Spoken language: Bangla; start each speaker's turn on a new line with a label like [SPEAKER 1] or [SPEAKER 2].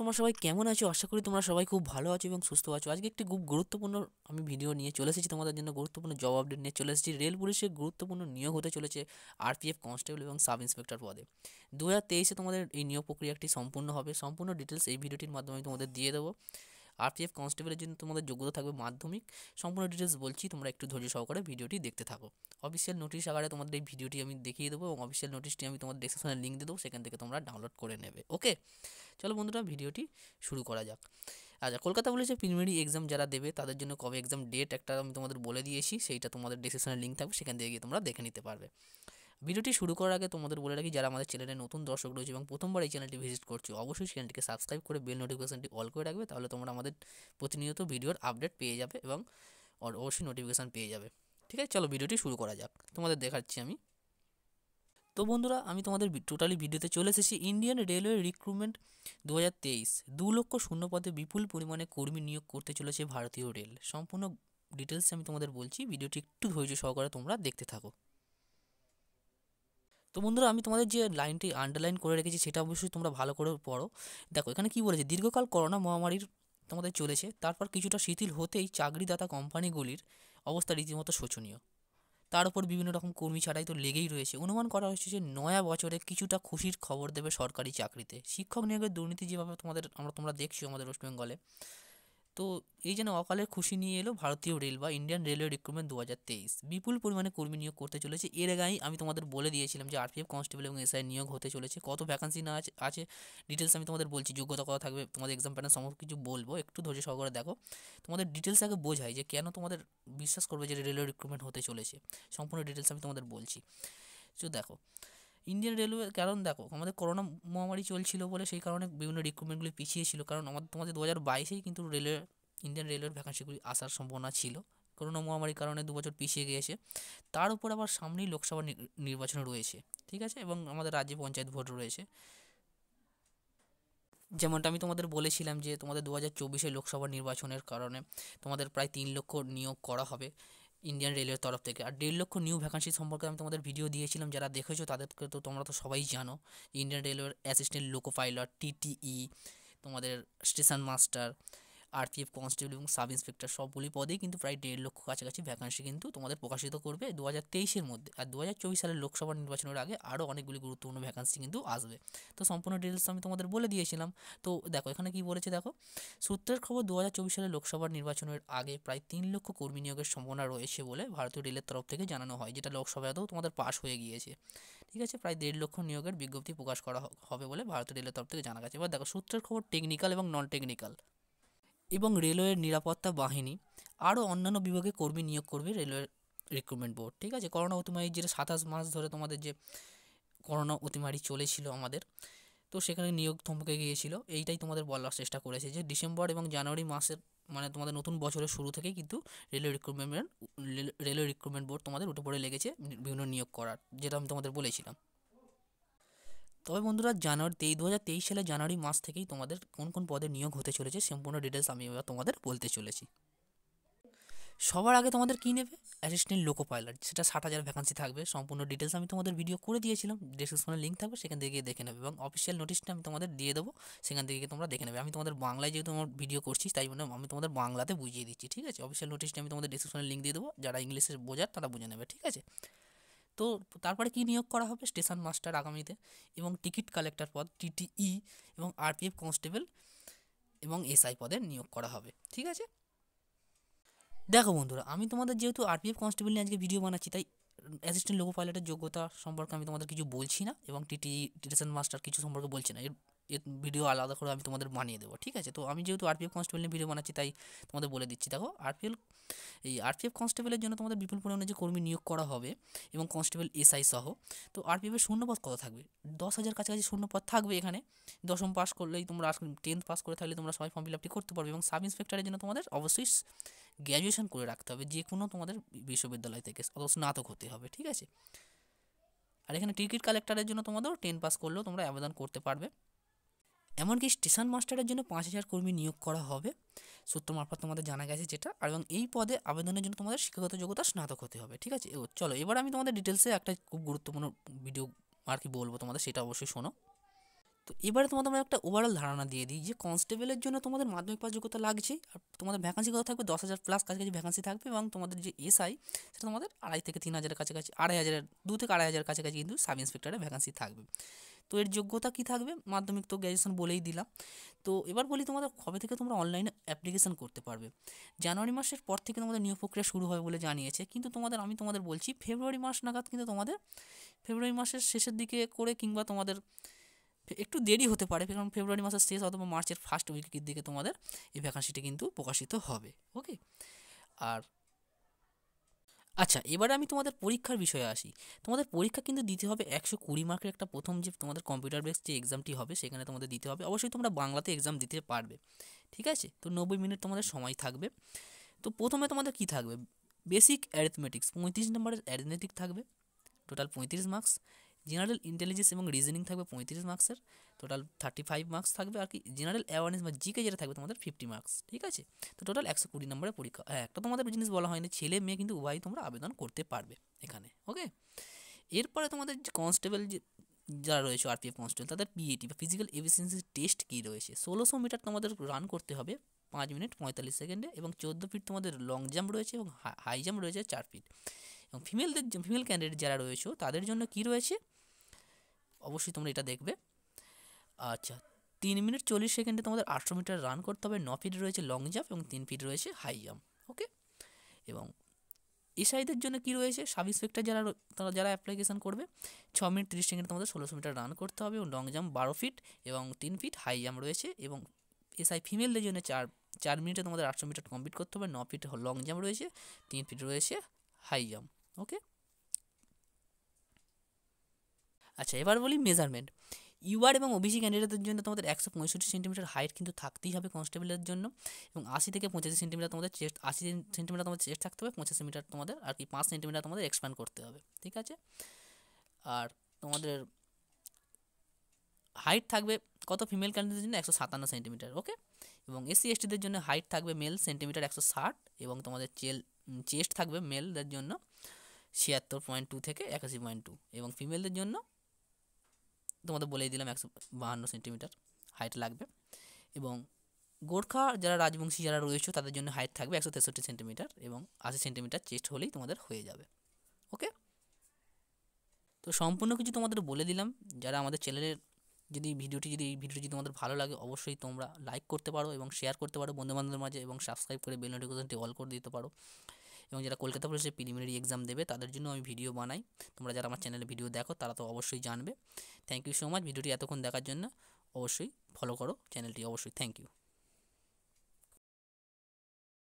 [SPEAKER 1] তোমরা সবাই কেমন আছো আশা করি তোমরা সবাই খুব ভালো আছো এবং সুস্থ আছো আজকে একটি খুব গুরুত্বপূর্ণ আমি ভিডিও নিয়ে চলে এসেছি তোমাদের জন্য গুরুত্বপূর্ণ জব আপডেট নিয়ে চলে এসেছি রেল পুলিশের গুরুত্বপূর্ণ নিয়োগ হতে চলেছে আরপিএফ কনস্টেবল এবং সাব ইন্সপেক্টর পদে দু হাজার তেইশে তোমাদের এই নিয়োগ প্রক্রিয়াটি সম্পূর্ণ হবে সম্পূর্ণ ডিটেলস এই ভিডিওটির মাধ্যমে তোমাদের দিয়ে দেবো আরপিএফ কনস্টেবলের জন্য তোমাদের যোগ্যতা থাকবে মাধ্যমিক সম্পূর্ণ ডিটেলস বলছি তোমরা একটু ধৈর্য সহকারে ভিডিওটি দেখতে থাকো অফিসিয়াল নোটিশ আকারে তোমাদের এই ভিডিওটি আমি দেখিয়ে দেবো এবং অফিসিয়াল নোটিশটি আমি তোমাদের ডিসক্রিপশনে লিঙ্ক দিয়ে দেবো সেখান থেকে তোমরা ডাউনলোড করে নেবে ওকে চলো বন্ধুরা ভিডিওটি শুরু করা যাক আচ্ছা কলকাতা বলেছে প্রিলিমিনারি এক্সাম যারা দেবে তাদের জন্য কবে এক্সাম ডেট একটা আমি তোমাদের বলে দিয়েছি সেইটা তোমাদের ডিসক্রিপশনে লিঙ্ক থাকবে সেখান থেকে গিয়ে তোমরা দেখে নিতে পারবে ভিডিওটি শুরু করার আগে তোমাদের বলে রাখি যারা আমাদের চ্যানেলে নতুন দর্শক রয়েছে এবং প্রথমবার এই চ্যানেলটি ভিজিট করছো অবশ্যই চ্যানেলটিকে সাবস্ক্রাইব করে বেল নোটিফিকেশনটি অল করে রাখবে তাহলে তোমরা আমাদের প্রতিনিয়ত ভিডিওর আপডেট পেয়ে যাবে এবং অবশ্যই নোটিফিকেশান পেয়ে যাবে ঠিক আছে চলো ভিডিওটি শুরু করা যাক তোমাদের দেখাচ্ছি আমি তো বন্ধুরা আমি তোমাদের টোটালি ভিডিওতে চলে এসেছি ইন্ডিয়ান রেলওয়ে রিক্রুটমেন্ট দু হাজার তেইশ দু লক্ষ শূন্য পদে বিপুল পরিমাণে কর্মী নিয়োগ করতে চলেছে ভারতীয় রেল সম্পূর্ণ ডিটেলস আমি তোমাদের বলছি ভিডিওটি একটু ধৈর্য সহকারে তোমরা দেখতে থাকো তো বন্ধুরা আমি তোমাদের যে লাইনটি আন্ডারলাইন করে রেখেছি সেটা অবশ্যই তোমরা ভালো করে পড়ো দেখো এখানে কি বলেছে দীর্ঘকাল করোনা মহামারীর তোমাদের চলেছে তারপর কিছুটা শিথিল হতেই চাকরিদাতা কোম্পানিগুলির অবস্থা রীতিমতো শোচনীয় তার উপর বিভিন্ন রকম কর্মী ছাড়াই তো লেগেই রয়েছে অনুমান করা হচ্ছে যে নয়া বছরে কিছুটা খুশির খবর দেবে সরকারি চাকরিতে শিক্ষক নিয়োগের দুর্নীতি যেভাবে তোমাদের আমরা তোমরা দেখছো আমাদের ওয়েস্ট বেঙ্গলে তো এই যেন অকালের খুশি নিয়ে এলো ভারতীয় রেল বা ইন্ডিয়ান রেলওয়ে রিক্রুটমেন্ট দু হাজার তেইশ বিপুল পরিমাণে কর্মী নিয়োগ করতে চলেছে এর আগেই আমি তোমাদের বলে দিয়েছিলাম যে আরপিএফ কনস্টেবল এবং এসআই নিয়োগ হতে চলেছে কত ভ্যাকান্সি না আছে আছে ডিটেলস আমি তোমাদের বলছি যোগ্যতা কথা থাকবে তোমাদের এক্সাম প্যাটার্ন সমস্ত কিছু বলবো একটু ধৈর্য সহকারে দেখো তোমাদের ডিটেলস আগে বোঝাই যে কেন তোমাদের বিশ্বাস করবে যে রেলওয়ে রিক্রুটমেন্ট হতে চলেছে সম্পূর্ণ ডিটেলস আমি তোমাদের বলছি তো দেখো ইন্ডিয়ান রেলওয়ে কারণ দেখো আমাদের করোনা মহামারী চলছিল বলে সেই কারণে বিভিন্ন রিক্রুটমেন্টগুলি পিছিয়ে ছিল কারণ আমাদের তোমাদের দু হাজার বাইশেই কিন্তু রেলওয়ে ইন্ডিয়ান রেলওয়ের ভ্যাকান্সিগুলি আসার সম্ভাবনা ছিল করোনা মহামারীর কারণে দু বছর পিছিয়ে গিয়েছে তার উপর আবার সামনেই লোকসভা নির্বাচন রয়েছে ঠিক আছে এবং আমাদের রাজ্যে পঞ্চায়েত ভোট রয়েছে যেমনটা আমি তোমাদের বলেছিলাম যে তোমাদের দু হাজার চব্বিশে লোকসভা নির্বাচনের কারণে তোমাদের প্রায় তিন লক্ষ নিয়োগ করা হবে ইন্ডিয়ান রেলের তরফ থেকে আর দেড় লক্ষ নিউ ভ্যাকান্সি সম্পর্কে আমি তোমাদের ভিডিও দিয়েছিলাম যারা দেখেছো তাদেরকে তো তোমরা তো সবাই জানো ইন্ডিয়ান রেলওয়ের অ্যাসিস্ট্যান্ট লোকো পাইলট টিটিই তোমাদের স্টেশন মাস্টার আরপিএফ কনস্টেবল এবং সাব ইন্সপেক্টর সবগুলি পদেই কিন্তু প্রায় দেড় লক্ষ কাছাকাছি ভ্যাকান্সি কিন্তু তোমাদের প্রকাশিত করবে দু হাজার তেইশের মধ্যে আর দু হাজার চব্বিশ সালের লোকসভা নির্বাচনের আগে আরও অনেকগুলি গুরুত্বপূর্ণ ভ্যাকান্সি কিন্তু আসবে তো সম্পূর্ণ ডিটেলস আমি তোমাদের বলে দিয়েছিলাম তো দেখো এখানে কি বলেছে দেখো সূত্রের খবর দু হাজার চব্বিশ সালের লোকসভা নির্বাচনের আগে প্রায় তিন লক্ষ কর্মী নিয়োগের সম্ভাবনা রয়েছে বলে ভারতীয় রেলের তরফ থেকে জানানো হয় যেটা লোকসভাতেও তোমাদের পাশ হয়ে গিয়েছে ঠিক আছে প্রায় দেড় লক্ষ নিয়োগের বিজ্ঞপ্তি প্রকাশ করা হবে বলে ভারতীয় রেলের তরফ থেকে জানা গেছে এবার দেখো সূত্রের খবর টেকনিক্যাল এবং নন টেকনিক্যাল এবং রেলওয়ের নিরাপত্তা বাহিনী আরও অন্যান্য বিভাগে কর্মী নিয়োগ করবে রেলওয়ের রিক্রুটমেন্ট বোর্ড ঠিক আছে করোনা অতিমারি যেটা সাতাশ মাস ধরে তোমাদের যে করোনা অতিমারি চলেছিল আমাদের তো সেখানে নিয়োগ থমকে গিয়েছিল এইটাই তোমাদের বলার চেষ্টা করেছে যে ডিসেম্বর এবং জানুয়ারি মাসের মানে তোমাদের নতুন বছরের শুরু থেকে কিন্তু railway recruitment railway recruitment board তোমাদের উঠে পড়ে লেগেছে বিভিন্ন নিয়োগ করার যেটা আমি তোমাদের বলেছিলাম তবে বন্ধুরা জানুয়ারি তেই দু হাজার তেইশ সালে জানুয়ারি মাস থেকেই তোমাদের কোন কোন পদে নিয়োগ হতে চলেছে সম্পূর্ণ ডিটেলস আমি এবার তোমাদের বলতে চলেছি সবার আগে তোমাদের কী নেবে অ্যাসিস্ট্যান্ট লোকো পাইলট সেটা ষাট হাজার ভ্যাকান্সি থাকবে সম্পূর্ণ ডিটেলস আমি তোমাদের ভিডিও করে দিয়েছিলাম ডিসক্রিপশনে লিঙ্ক থাকবে সেখান থেকে গিয়ে দেখে নেবে এবং অফিসিয়াল নোটিশটা আমি তোমাদের দিয়ে দেবো সেখান থেকে গিয়ে তোমরা দেখে নেবে আমি তোমাদের বাংলায় যেহেতু আমার ভিডিও করছি তাই জন্য আমি তোমাদের বাংলাতে বুঝিয়ে দিচ্ছি ঠিক আছে অফিসিয়াল নোটিশটা আমি তোমাদের ডিসক্রিপশনে লিঙ্ক দিয়ে দেবো যারা ইংলিশে বোঝার তারা বুঝে নেবে ঠিক আছে তো তারপরে কি নিয়োগ করা হবে স্টেশন মাস্টার আগামীতে এবং টিকিট কালেক্টর পদ টিটিই এবং আরপিএফ কনস্টেবল এবং এসআই পদে নিয়োগ করা হবে ঠিক আছে দেখো বন্ধুরা আমি তোমাদের যেহেতু আরপিএফ কনস্টেবল নিয়ে আজকে ভিডিও বানাচ্ছি তাই অ্যাসিস্ট্যান্ট লোকো পাইলটের যোগ্যতা সম্পর্কে আমি তোমাদের কিছু বলছি না এবং টিটি স্টেশন মাস্টার কিছু সম্পর্কে বলছি না এর ভিডিও আলাদা করে আমি তোমাদের বানিয়ে দেবো ঠিক আছে তো আমি যেহেতু আরপিএফ কনস্টেবল নিয়ে ভিডিও বানাচ্ছি তাই তোমাদের বলে দিচ্ছি দেখো আরপিএল এই আরপিএফ কনস্টেবলের জন্য তোমাদের বিপুল পরিমাণে যে কর্মী নিয়োগ করা হবে এবং কনস্টেবল এসআই সহ তো আরপিএফের শূন্যপদ কত থাকবে দশ হাজার কাছাকাছি শূন্যপদ থাকবে এখানে দশম পাস করলেই তোমরা টেন্থ পাস করে থাকলে তোমরা সবাই ফর্ম ফিল আপটি করতে পারবে এবং সাব ইন্সপেক্টরের জন্য তোমাদের অবশ্যই গ্র্যাজুয়েশন করে রাখতে হবে যে কোনো তোমাদের বিশ্ববিদ্যালয় থেকে অথবা স্নাতক হতে হবে ঠিক আছে আর এখানে টিকিট কালেক্টরের জন্য তোমাদের টেন পাস করলেও তোমরা আবেদন করতে পারবে এমনকি স্টেশন মাস্টারের জন্য পাঁচ হাজার কর্মী নিয়োগ করা হবে সূত্র মারফত তোমাদের জানা গেছে যেটা এবং এই পদে আবেদনের জন্য তোমাদের শিক্ষাগত যোগ্যতা স্নাতক হতে হবে ঠিক আছে চলো এবার আমি তোমাদের ডিটেলসে একটা খুব গুরুত্বপূর্ণ ভিডিও আর কি বলবো তোমাদের সেটা অবশ্যই শোনো তো এবারে তোমাদের আমি একটা ওভারঅল ধারণা দিয়ে দিই যে কনস্টেবলের জন্য তোমাদের মাধ্যমিক পাস যোগ্যতা লাগছে আর তোমাদের ভ্যাকান্সি কত থাকবে দশ হাজার প্লাস কাছাকাছি ভ্যাকান্সি থাকবে এবং তোমাদের যে এসআই সেটা তোমাদের আড়াই থেকে তিন হাজারের কাছাকাছি আড়াই হাজারের দু থেকে আড়াই হাজার কাছাকাছি কিন্তু সাব ইন্সপেক্টরের ভ্যাকান্সি থাকবে তো এর যোগ্যতা কী থাকবে মাধ্যমিক তো গ্র্যাজুয়েশন বলেই দিলাম তো এবার বলি তোমাদের কবে থেকে তোমরা অনলাইনে অ্যাপ্লিকেশন করতে পারবে জানুয়ারি মাসের পর থেকে তোমাদের নিয়োগ প্রক্রিয়া শুরু হবে বলে জানিয়েছে কিন্তু তোমাদের আমি তোমাদের বলছি ফেব্রুয়ারি মাস নাগাদ কিন্তু তোমাদের ফেব্রুয়ারি মাসের শেষের দিকে করে কিংবা তোমাদের একটু দেরি হতে পারে কারণ ফেব্রুয়ারি মাসের শেষ অথবা মার্চের ফার্স্ট উইকের দিকে তোমাদের এই ভ্যাকান্সিটি কিন্তু প্রকাশিত হবে ওকে আর আচ্ছা এবারে আমি তোমাদের পরীক্ষার বিষয়ে আসি তোমাদের পরীক্ষা কিন্তু দিতে হবে একশো কুড়ি মার্কের একটা প্রথম যে তোমাদের কম্পিউটার বেস যে এক্সামটি হবে সেখানে তোমাদের দিতে হবে অবশ্যই তোমরা বাংলাতে এক্সাম দিতে পারবে ঠিক আছে তো নব্বই মিনিট তোমাদের সময় থাকবে তো প্রথমে তোমাদের কি থাকবে বেসিক অ্যারিথমেটিক্স পঁয়ত্রিশ নম্বরের অ্যারিথমেটিক থাকবে টোটাল পঁয়ত্রিশ মার্কস জেনারেল ইন্টেলিজেন্স এবং রিজনিং থাকবে পঁয়ত্রিশ মার্কসের টোটাল থার্টি ফাইভ মার্কস থাকবে আর কি জেনারেল অ্যাওয়ারনেস বা জিকে যেটা থাকবে তোমাদের ফিফটি মার্কস ঠিক আছে তো টোটাল একশো কুড়ি নম্বরের পরীক্ষা হ্যাঁ একটা তোমাদের জিনিস বলা হয়নি ছেলে মেয়ে কিন্তু উভয়ই তোমরা আবেদন করতে পারবে এখানে ওকে এরপরে তোমাদের যে কনস্টেবল যে যারা রয়েছে আরপিএফ কনস্টেবল তাদের পিএটি বা ফিজিক্যাল এফিসিয়েন্সি টেস্ট কী রয়েছে ষোলোশো মিটার তোমাদের রান করতে হবে পাঁচ মিনিট পঁয়তাল্লিশ সেকেন্ডে এবং চোদ্দো ফিট তোমাদের লং জাম্প রয়েছে এবং হাই জাম্প রয়েছে চার ফিট এবং ফিমেলদের ফিমেল ক্যান্ডিডেট যারা রয়েছে তাদের জন্য কি রয়েছে অবশ্যই তোমরা এটা দেখবে আচ্ছা তিন মিনিট চল্লিশ সেকেন্ডে তোমাদের আটশো মিটার রান করতে হবে ন ফিট রয়েছে লং জাম্প এবং তিন ফিট রয়েছে হাই জাম্প ওকে এবং এসআইদের জন্য কি রয়েছে সাব ইন্সপেক্টর যারা তারা যারা অ্যাপ্লিকেশান করবে ছ মিনিট তিরিশ সেকেন্ডে তোমাদের ষোলোশো মিটার রান করতে হবে এবং লং জাম্প বারো ফিট এবং তিন ফিট হাই জাম্প রয়েছে এবং এসআই ফিমেলদের জন্য চার চার মিনিটে তোমাদের আটশো মিটার কমপ্লিট করতে হবে ন ফিট লং জাম্প রয়েছে তিন ফিট রয়েছে হাই জাম্প ওকে আচ্ছা এবার বলি মেজারমেন্ট ইউআর এবং ওবিসি ক্যান্ডিডেটদের জন্য তোমাদের একশো পঁয়ষট্টি সেন্টিমিটার হাইট কিন্তু থাকতেই হবে কনস্টেবলের জন্য এবং আশি থেকে পঁচাশি সেন্টিমিটার তোমাদের চেস্ট আশি সেন্টিমিটার তোমাদের চেস্ট থাকতে হবে পঁচাশি মিটার তোমাদের আর কি পাঁচ সেন্টিমিটার তোমাদের এক্সপ্যান্ড করতে হবে ঠিক আছে আর তোমাদের হাইট থাকবে কত ফিমেল ক্যান্ডিডেটের জন্য একশো সাতান্ন সেন্টিমিটার ওকে এবং এসসি এসটিদের জন্য হাইট থাকবে মেল সেন্টিমিটার একশো ষাট এবং তোমাদের চেল চেস্ট থাকবে মেলদের জন্য ছিয়াত্তর পয়েন্ট টু থেকে একাশি পয়েন্ট টু এবং ফিমেলদের জন্য তোমাদের বলেই দিলাম একশো বাহান্ন সেন্টিমিটার হাইট লাগবে এবং গোর্খা যারা রাজবংশী যারা রয়েছে তাদের জন্য হাইট থাকবে একশো তেষট্টি সেন্টিমিটার এবং আশি সেন্টিমিটার চেস্ট হলেই তোমাদের হয়ে যাবে ওকে তো সম্পূর্ণ কিছু তোমাদের বলে দিলাম যারা আমাদের চ্যানেলের যদি ভিডিওটি যদি ভিডিওটি যদি তোমাদের ভালো লাগে অবশ্যই তোমরা লাইক করতে পারো এবং শেয়ার করতে পারো বন্ধুবান্ধবের মাঝে এবং সাবস্ক্রাইব করে বেল নোটিফিকেশনটি অল করে দিতে পারো এবং যারা কলকাতা পুলিশের প্রিলিমিনারি এক্সাম দেবে তাদের জন্য আমি ভিডিও বানাই তোমরা যারা আমার চ্যানেলে ভিডিও দেখো তারা তো অবশ্যই জানবে থ্যাংক ইউ সো মাচ ভিডিওটি এতক্ষণ দেখার জন্য অবশ্যই ফলো করো চ্যানেলটি অবশ্যই থ্যাংক ইউ